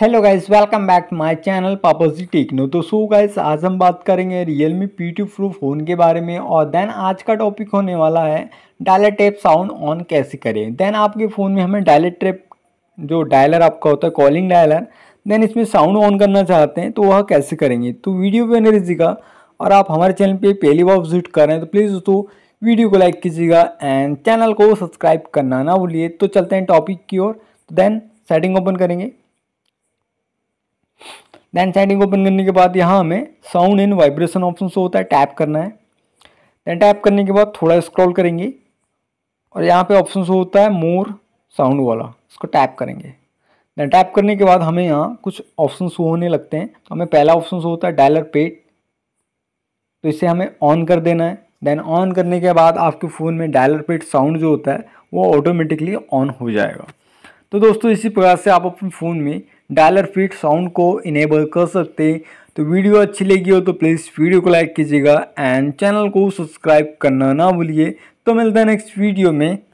hello guys welcome back to my channel Papoji techno तो so guys आज हम बात करेंगे Realme P two pro phone के बारे में और देन आज का टॉपिक होने वाला है डायलर टेप साउंड ऑन कैसे करें देन आपके फ़ोन में हमें डायलर टेप जो डायलर आपका होता है कॉलिंग डायलर देन इसमें साउंड ऑन करना चाहते हैं तो वह कैसे करेंगे तो वीडियो पे नहीं रहिएगा और आप हमारे चैनल पर पहली बार विजिट कर रहे हैं तो प्लीज़ दोस्तों वीडियो को लाइक कीजिएगा एंड चैनल को सब्सक्राइब करना ना भूलिए तो चलते हैं टॉपिक की ओर देन सेटिंग ओपन करेंगे देन सेटिंग ओपन करने के बाद यहाँ हमें sound and vibration option show होता है टैप करना है देन टैप करने के बाद थोड़ा स्क्रॉल करेंगे और यहाँ पे ऑप्शन शो होता है मोर साउंड वाला इसको टैप करेंगे देन टैप करने के बाद हमें यहाँ कुछ ऑप्शन शो होने लगते हैं तो हमें पहला ऑप्शन शो होता है डायलर पेड तो इसे हमें ऑन कर देना है देन ऑन करने के बाद आपके फ़ोन में डायलर पेड साउंड जो होता है वो ऑटोमेटिकली ऑन हो जाएगा तो दोस्तों इसी प्रकार से आप अपने फ़ोन में डायलर फीट साउंड को इनेबल कर सकते तो वीडियो अच्छी लगी हो तो प्लीज़ वीडियो को लाइक कीजिएगा एंड चैनल को सब्सक्राइब करना ना भूलिए तो मिलता है नेक्स्ट वीडियो में